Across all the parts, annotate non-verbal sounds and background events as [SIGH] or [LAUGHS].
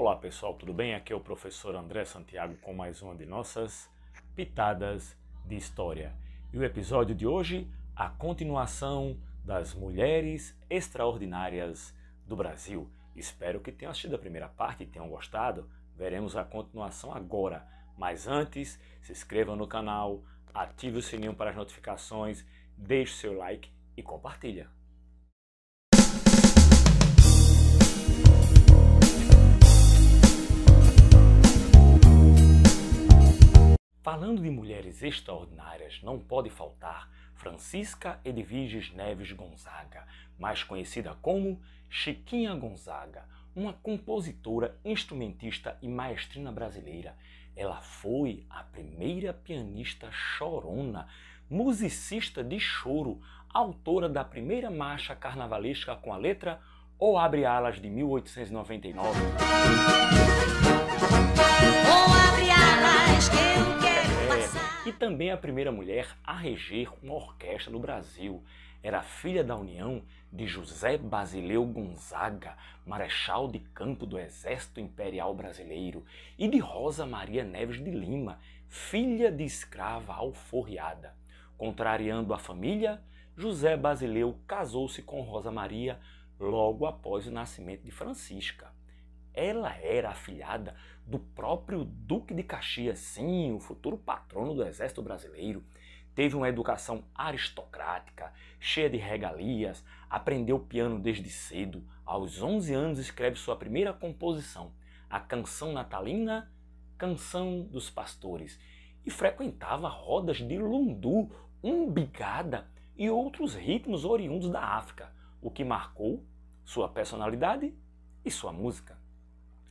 Olá pessoal, tudo bem? Aqui é o professor André Santiago com mais uma de nossas Pitadas de História. E o episódio de hoje, a continuação das Mulheres Extraordinárias do Brasil. Espero que tenham assistido a primeira parte e tenham gostado. Veremos a continuação agora. Mas antes, se inscreva no canal, ative o sininho para as notificações, deixe seu like e compartilha. Falando de mulheres extraordinárias, não pode faltar Francisca Edviges Neves Gonzaga, mais conhecida como Chiquinha Gonzaga, uma compositora, instrumentista e maestrina brasileira. Ela foi a primeira pianista chorona, musicista de choro, autora da primeira marcha carnavalesca com a letra O Abre Alas de 1899. abre alas, que eu e também a primeira mulher a reger uma orquestra no Brasil. Era filha da união de José Basileu Gonzaga, marechal de campo do Exército Imperial Brasileiro, e de Rosa Maria Neves de Lima, filha de escrava alforriada. Contrariando a família, José Basileu casou-se com Rosa Maria logo após o nascimento de Francisca. Ela era afilhada do próprio Duque de Caxias, sim, o futuro patrono do Exército Brasileiro. Teve uma educação aristocrática, cheia de regalias, aprendeu piano desde cedo. Aos 11 anos escreve sua primeira composição, a Canção Natalina, Canção dos Pastores, e frequentava rodas de lundu, umbigada e outros ritmos oriundos da África, o que marcou sua personalidade e sua música.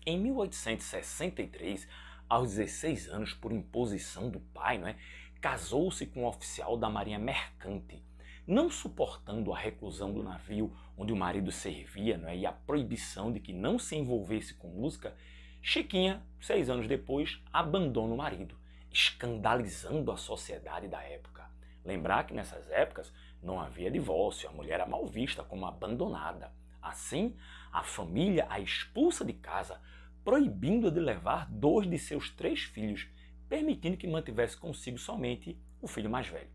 Em 1863, aos 16 anos, por imposição do pai, né, casou-se com um oficial da Marinha Mercante. Não suportando a reclusão do navio onde o marido servia né, e a proibição de que não se envolvesse com música, Chiquinha, seis anos depois, abandona o marido, escandalizando a sociedade da época. Lembrar que nessas épocas não havia divórcio, a mulher era mal vista como abandonada. Assim, a família a expulsa de casa proibindo-a de levar dois de seus três filhos, permitindo que mantivesse consigo somente o filho mais velho.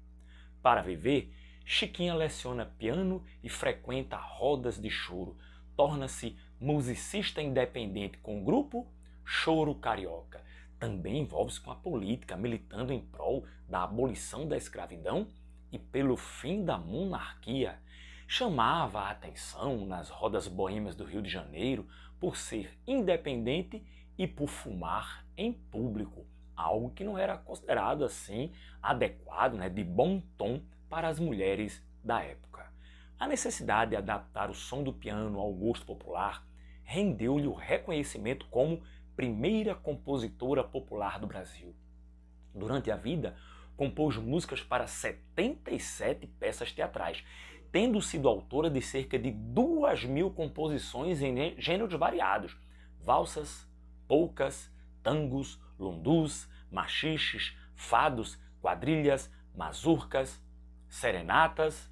Para viver, Chiquinha leciona piano e frequenta rodas de choro. Torna-se musicista independente com o grupo Choro Carioca. Também envolve-se com a política, militando em prol da abolição da escravidão e pelo fim da monarquia. Chamava a atenção nas rodas boêmias do Rio de Janeiro por ser independente e por fumar em público, algo que não era considerado assim adequado, né, de bom tom para as mulheres da época. A necessidade de adaptar o som do piano ao gosto popular rendeu-lhe o reconhecimento como primeira compositora popular do Brasil. Durante a vida, compôs músicas para 77 peças teatrais tendo sido autora de cerca de duas mil composições em gêneros variados: valsas, polcas, tangos, lundus, machiches, fados, quadrilhas, mazurcas, serenatas.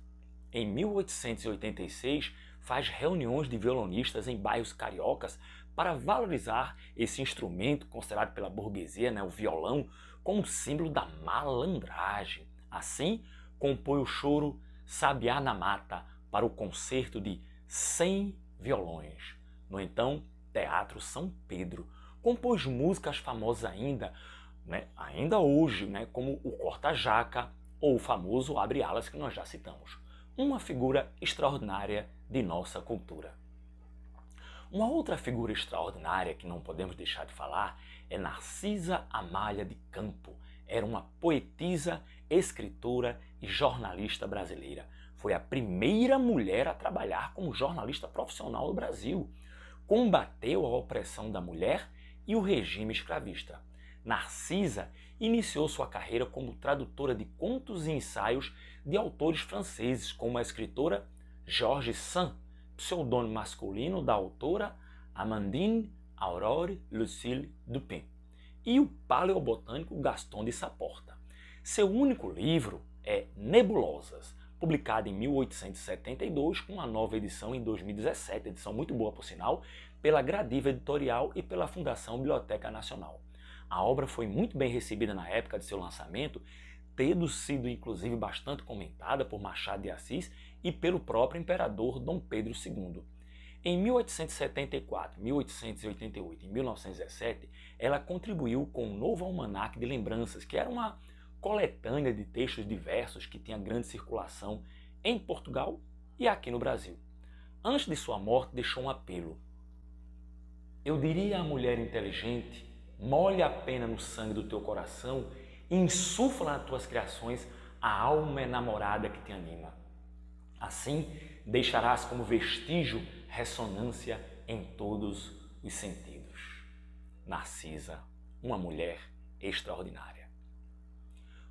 Em 1886, faz reuniões de violonistas em bairros cariocas para valorizar esse instrumento considerado pela burguesia, né, o violão, como símbolo da malandragem. Assim, compõe o choro Sabiá na Mata para o concerto de 100 violões. No então Teatro São Pedro, compôs músicas famosas ainda, né, ainda hoje, né, como o Corta-Jaca ou o famoso Abre Alas que nós já citamos. Uma figura extraordinária de nossa cultura. Uma outra figura extraordinária que não podemos deixar de falar é Narcisa Amália de Campo. Era uma poetisa, escritora e jornalista brasileira. Foi a primeira mulher a trabalhar como jornalista profissional no Brasil. Combateu a opressão da mulher e o regime escravista. Narcisa iniciou sua carreira como tradutora de contos e ensaios de autores franceses, como a escritora Georges Sand, pseudônimo masculino da autora Amandine Aurore Lucille Dupin, e o paleobotânico Gaston de Saporta. Seu único livro, é Nebulosas, publicada em 1872, com uma nova edição em 2017, edição muito boa por sinal, pela Gradiva Editorial e pela Fundação Biblioteca Nacional. A obra foi muito bem recebida na época de seu lançamento, tendo sido inclusive bastante comentada por Machado de Assis e pelo próprio imperador Dom Pedro II. Em 1874, 1888 e 1917, ela contribuiu com o um novo almanaque de lembranças, que era uma coletânea de textos diversos que tinha grande circulação em Portugal e aqui no Brasil. Antes de sua morte, deixou um apelo. Eu diria à mulher inteligente: molhe a pena no sangue do teu coração e insufla nas tuas criações a alma enamorada que te anima. Assim, deixarás como vestígio ressonância em todos os sentidos. Narcisa, uma mulher extraordinária.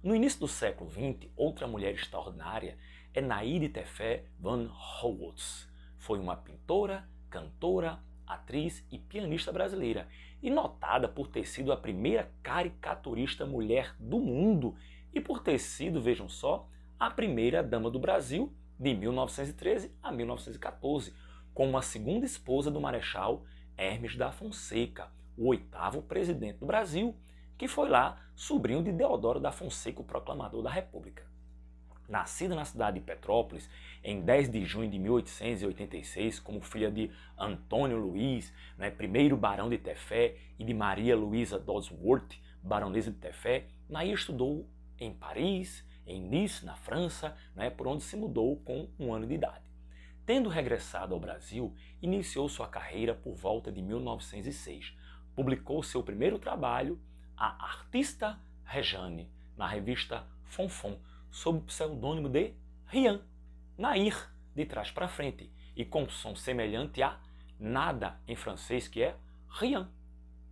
No início do século XX, outra mulher extraordinária é Naide Tefé Van Howelts. Foi uma pintora, cantora, atriz e pianista brasileira, e notada por ter sido a primeira caricaturista mulher do mundo e por ter sido, vejam só, a primeira dama do Brasil de 1913 a 1914, como a segunda esposa do marechal Hermes da Fonseca, o oitavo presidente do Brasil que foi lá sobrinho de Deodoro da Fonseca, o proclamador da República. Nascida na cidade de Petrópolis em 10 de junho de 1886, como filha de Antônio Luiz, né, primeiro barão de Tefé, e de Maria Luísa Dodsworth, baronesa de Tefé, Nair estudou em Paris, em Nice, na França, né, por onde se mudou com um ano de idade. Tendo regressado ao Brasil, iniciou sua carreira por volta de 1906. Publicou seu primeiro trabalho, a artista Rejane na revista Fonfon, sob o pseudônimo de Rian, Nair, de trás para frente, e com som semelhante a nada em francês, que é Rian.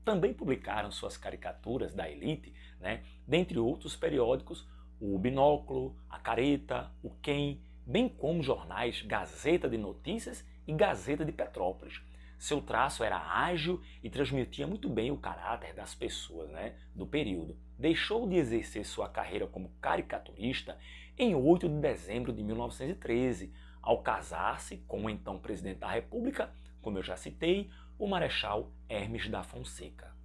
Também publicaram suas caricaturas da elite, né, dentre outros periódicos, o Binóculo, a Careta, o Quem, bem como jornais Gazeta de Notícias e Gazeta de Petrópolis. Seu traço era ágil e transmitia muito bem o caráter das pessoas né, do período. Deixou de exercer sua carreira como caricaturista em 8 de dezembro de 1913, ao casar-se com o então presidente da República, como eu já citei, o Marechal Hermes da Fonseca.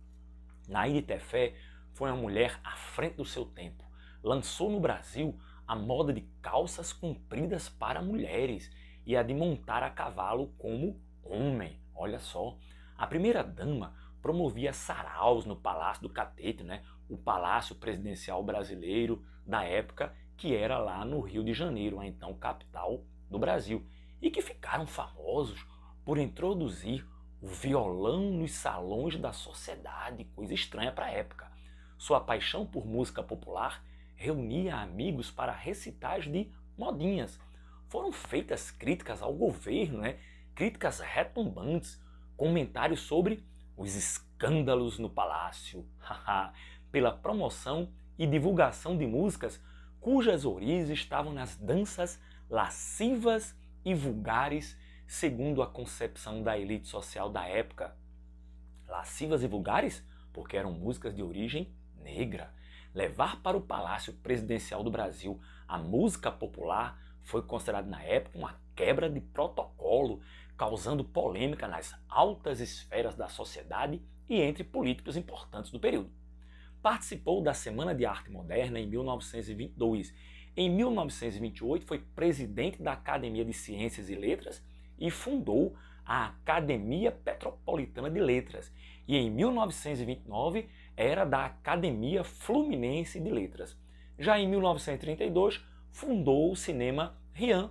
Nair Tefé foi uma mulher à frente do seu tempo. Lançou no Brasil a moda de calças compridas para mulheres e a de montar a cavalo como homem. Olha só, a primeira-dama promovia saraus no Palácio do Catete, né? o Palácio Presidencial Brasileiro da época, que era lá no Rio de Janeiro, a então capital do Brasil, e que ficaram famosos por introduzir o violão nos salões da sociedade, coisa estranha para a época. Sua paixão por música popular reunia amigos para recitais de modinhas. Foram feitas críticas ao governo, né? críticas retumbantes, comentários sobre os escândalos no palácio, [LAUGHS] pela promoção e divulgação de músicas cujas origens estavam nas danças lascivas e vulgares, segundo a concepção da elite social da época. Lascivas e vulgares porque eram músicas de origem negra. Levar para o Palácio Presidencial do Brasil a música popular foi considerado na época uma quebra de protocolo causando polêmica nas altas esferas da sociedade e entre políticos importantes do período. Participou da Semana de Arte Moderna em 1922. Em 1928 foi presidente da Academia de Ciências e Letras e fundou a Academia Petropolitana de Letras. E em 1929 era da Academia Fluminense de Letras. Já em 1932 fundou o cinema Rian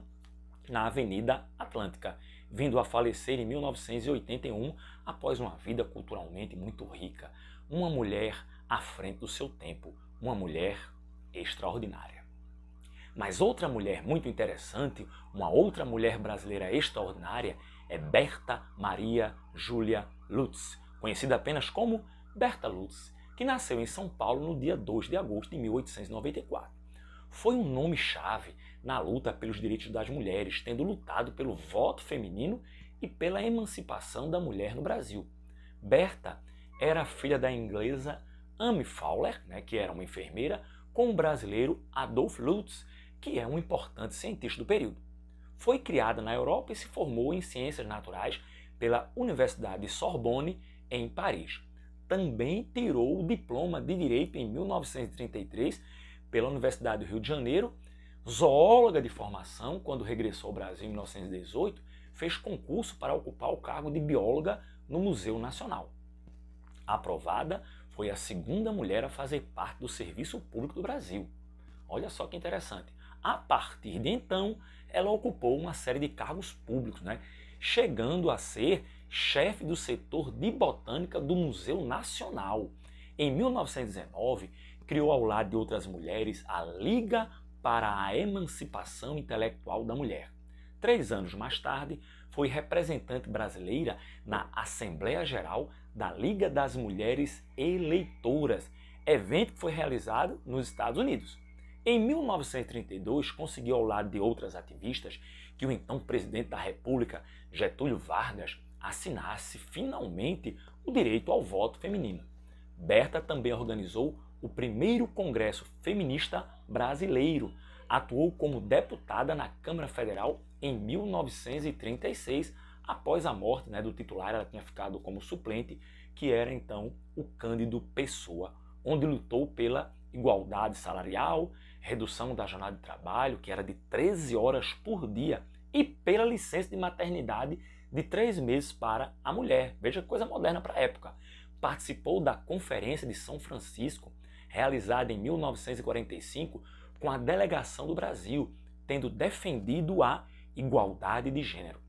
na Avenida Atlântica vindo a falecer em 1981 após uma vida culturalmente muito rica. Uma mulher à frente do seu tempo, uma mulher extraordinária. Mas outra mulher muito interessante, uma outra mulher brasileira extraordinária, é Berta Maria Júlia Lutz, conhecida apenas como Berta Lutz, que nasceu em São Paulo no dia 2 de agosto de 1894 foi um nome-chave na luta pelos direitos das mulheres, tendo lutado pelo voto feminino e pela emancipação da mulher no Brasil. Berta era filha da inglesa Amy Fowler, né, que era uma enfermeira, com o brasileiro Adolf Lutz, que é um importante cientista do período. Foi criada na Europa e se formou em ciências naturais pela Universidade Sorbonne, em Paris. Também tirou o diploma de Direito em 1933 pela Universidade do Rio de Janeiro, zoóloga de formação, quando regressou ao Brasil em 1918, fez concurso para ocupar o cargo de bióloga no Museu Nacional. Aprovada, foi a segunda mulher a fazer parte do Serviço Público do Brasil. Olha só que interessante. A partir de então, ela ocupou uma série de cargos públicos, né? chegando a ser chefe do setor de botânica do Museu Nacional. Em 1919, criou ao lado de outras mulheres a Liga para a Emancipação Intelectual da Mulher. Três anos mais tarde, foi representante brasileira na Assembleia Geral da Liga das Mulheres Eleitoras, evento que foi realizado nos Estados Unidos. Em 1932, conseguiu ao lado de outras ativistas que o então presidente da República, Getúlio Vargas, assinasse finalmente o direito ao voto feminino. Berta também organizou o primeiro Congresso Feminista Brasileiro. Atuou como deputada na Câmara Federal em 1936, após a morte né, do titular, ela tinha ficado como suplente, que era então o Cândido Pessoa, onde lutou pela igualdade salarial, redução da jornada de trabalho, que era de 13 horas por dia, e pela licença de maternidade de três meses para a mulher. Veja que coisa moderna para a época. Participou da Conferência de São Francisco, realizada em 1945 com a delegação do Brasil, tendo defendido a igualdade de gênero.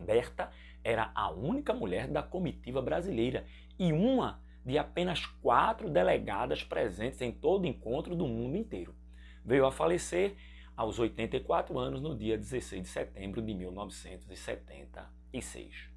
Berta era a única mulher da comitiva brasileira e uma de apenas quatro delegadas presentes em todo encontro do mundo inteiro. Veio a falecer aos 84 anos no dia 16 de setembro de 1976.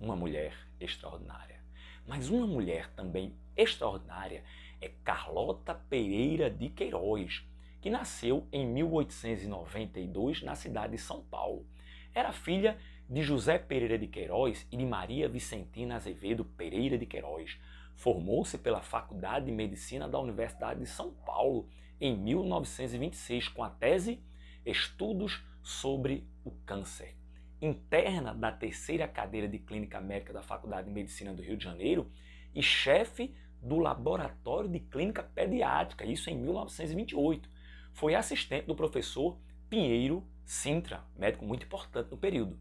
Uma mulher extraordinária. Mas uma mulher também extraordinária é Carlota Pereira de Queiroz, que nasceu em 1892 na cidade de São Paulo. Era filha de José Pereira de Queiroz e de Maria Vicentina Azevedo Pereira de Queiroz. Formou-se pela Faculdade de Medicina da Universidade de São Paulo em 1926 com a tese Estudos sobre o Câncer. Interna da terceira cadeira de Clínica Médica da Faculdade de Medicina do Rio de Janeiro e chefe do Laboratório de Clínica Pediátrica, isso em 1928. Foi assistente do professor Pinheiro Sintra, médico muito importante no período.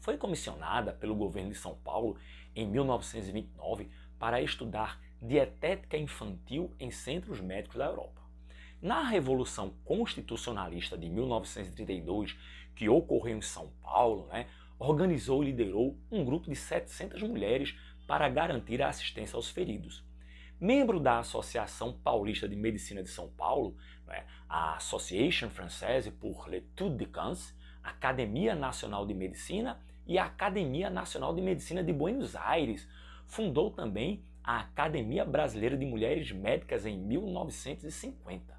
Foi comissionada pelo governo de São Paulo em 1929 para estudar dietética infantil em centros médicos da Europa. Na Revolução Constitucionalista de 1932, que ocorreu em São Paulo, né, organizou e liderou um grupo de 700 mulheres para garantir a assistência aos feridos. Membro da Associação Paulista de Medicina de São Paulo, né, a Association Française pour l'Étude de Câncer, Academia Nacional de Medicina e a Academia Nacional de Medicina de Buenos Aires. Fundou também a Academia Brasileira de Mulheres Médicas em 1950.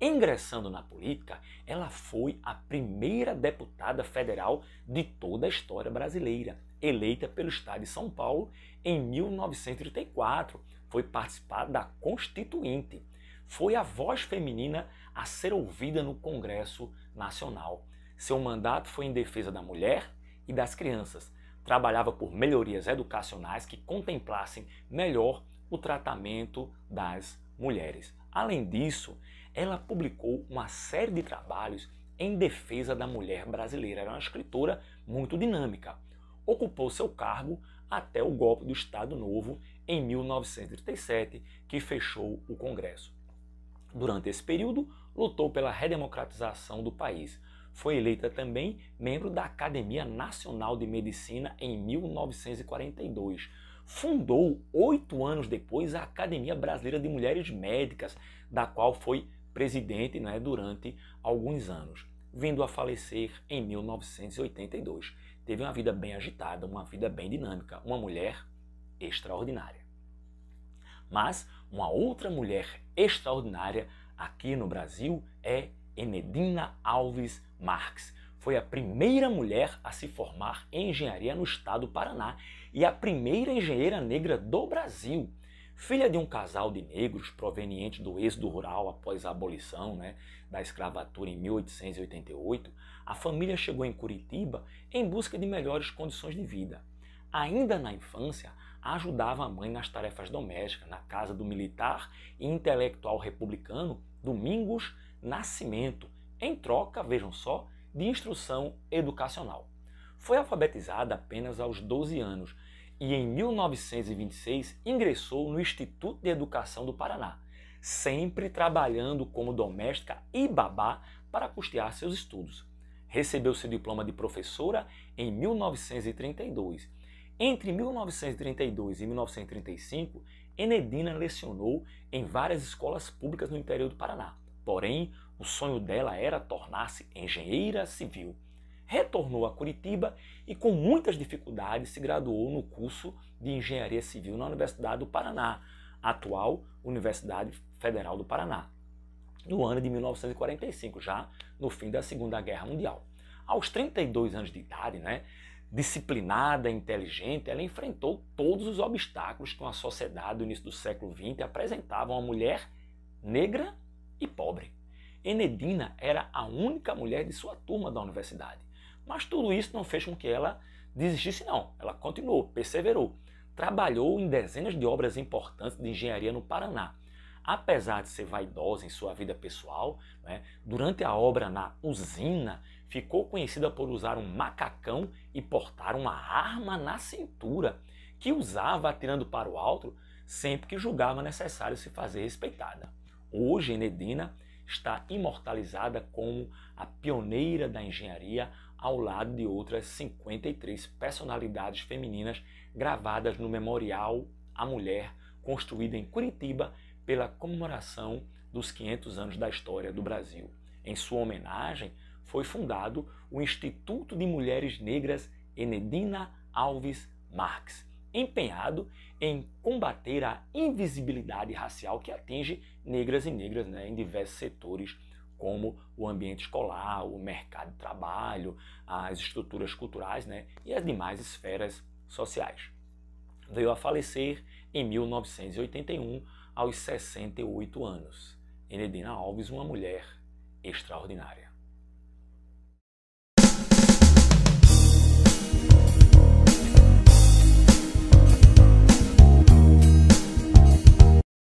Ingressando na política, ela foi a primeira deputada federal de toda a história brasileira eleita pelo Estado de São Paulo em 1934, foi participar da Constituinte. Foi a voz feminina a ser ouvida no Congresso Nacional. Seu mandato foi em defesa da mulher e das crianças. Trabalhava por melhorias educacionais que contemplassem melhor o tratamento das mulheres. Além disso, ela publicou uma série de trabalhos em defesa da mulher brasileira. Era uma escritora muito dinâmica ocupou seu cargo até o golpe do Estado Novo em 1937, que fechou o Congresso. Durante esse período, lutou pela redemocratização do país. Foi eleita também membro da Academia Nacional de Medicina em 1942. Fundou, oito anos depois, a Academia Brasileira de Mulheres Médicas, da qual foi presidente né, durante alguns anos, vindo a falecer em 1982 teve uma vida bem agitada, uma vida bem dinâmica, uma mulher extraordinária. Mas uma outra mulher extraordinária aqui no Brasil é Enedina Alves Marques. Foi a primeira mulher a se formar em engenharia no estado do Paraná e a primeira engenheira negra do Brasil. Filha de um casal de negros proveniente do êxodo rural após a abolição né, da escravatura em 1888, a família chegou em Curitiba em busca de melhores condições de vida. Ainda na infância, ajudava a mãe nas tarefas domésticas na casa do militar e intelectual republicano Domingos Nascimento, em troca, vejam só, de instrução educacional. Foi alfabetizada apenas aos 12 anos e em 1926 ingressou no Instituto de Educação do Paraná, sempre trabalhando como doméstica e babá para custear seus estudos. Recebeu seu diploma de professora em 1932. Entre 1932 e 1935, Enedina lecionou em várias escolas públicas no interior do Paraná. Porém, o sonho dela era tornar-se engenheira civil retornou a Curitiba e, com muitas dificuldades, se graduou no curso de Engenharia Civil na Universidade do Paraná, atual Universidade Federal do Paraná, no ano de 1945, já no fim da Segunda Guerra Mundial. Aos 32 anos de idade, né, disciplinada, inteligente, ela enfrentou todos os obstáculos que uma sociedade do início do século XX apresentava a uma mulher negra e pobre. Enedina era a única mulher de sua turma da universidade. Mas tudo isso não fez com que ela desistisse, não. Ela continuou, perseverou. Trabalhou em dezenas de obras importantes de engenharia no Paraná. Apesar de ser vaidosa em sua vida pessoal, né, durante a obra na usina, ficou conhecida por usar um macacão e portar uma arma na cintura, que usava atirando para o alto sempre que julgava necessário se fazer respeitada. Hoje, Enedina está imortalizada como a pioneira da engenharia ao lado de outras 53 personalidades femininas gravadas no Memorial à Mulher, construído em Curitiba pela comemoração dos 500 anos da história do Brasil. Em sua homenagem, foi fundado o Instituto de Mulheres Negras Enedina Alves Marx, empenhado em combater a invisibilidade racial que atinge negras e negras né, em diversos setores como o ambiente escolar, o mercado de trabalho, as estruturas culturais né, e as demais esferas sociais. Veio a falecer em 1981, aos 68 anos. Enedina Alves, uma mulher extraordinária.